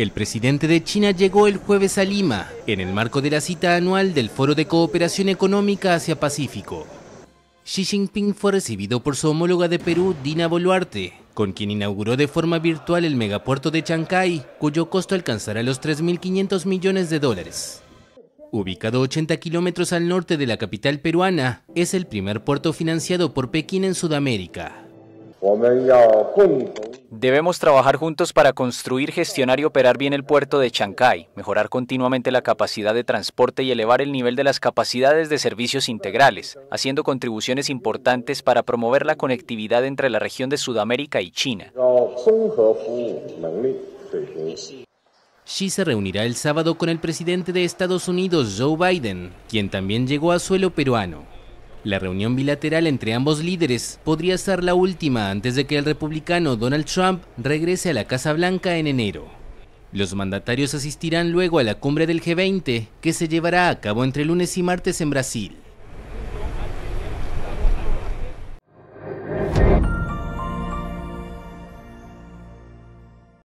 El presidente de China llegó el jueves a Lima, en el marco de la cita anual del Foro de Cooperación Económica Asia-Pacífico. Xi Jinping fue recibido por su homóloga de Perú, Dina Boluarte, con quien inauguró de forma virtual el megapuerto de Chancay, cuyo costo alcanzará los 3.500 millones de dólares. Ubicado 80 kilómetros al norte de la capital peruana, es el primer puerto financiado por Pekín en Sudamérica. Debemos trabajar juntos para construir, gestionar y operar bien el puerto de Chancay, mejorar continuamente la capacidad de transporte y elevar el nivel de las capacidades de servicios integrales, haciendo contribuciones importantes para promover la conectividad entre la región de Sudamérica y China. Xi se reunirá el sábado con el presidente de Estados Unidos, Joe Biden, quien también llegó a suelo peruano. La reunión bilateral entre ambos líderes podría ser la última antes de que el republicano Donald Trump regrese a la Casa Blanca en enero. Los mandatarios asistirán luego a la cumbre del G20, que se llevará a cabo entre lunes y martes en Brasil.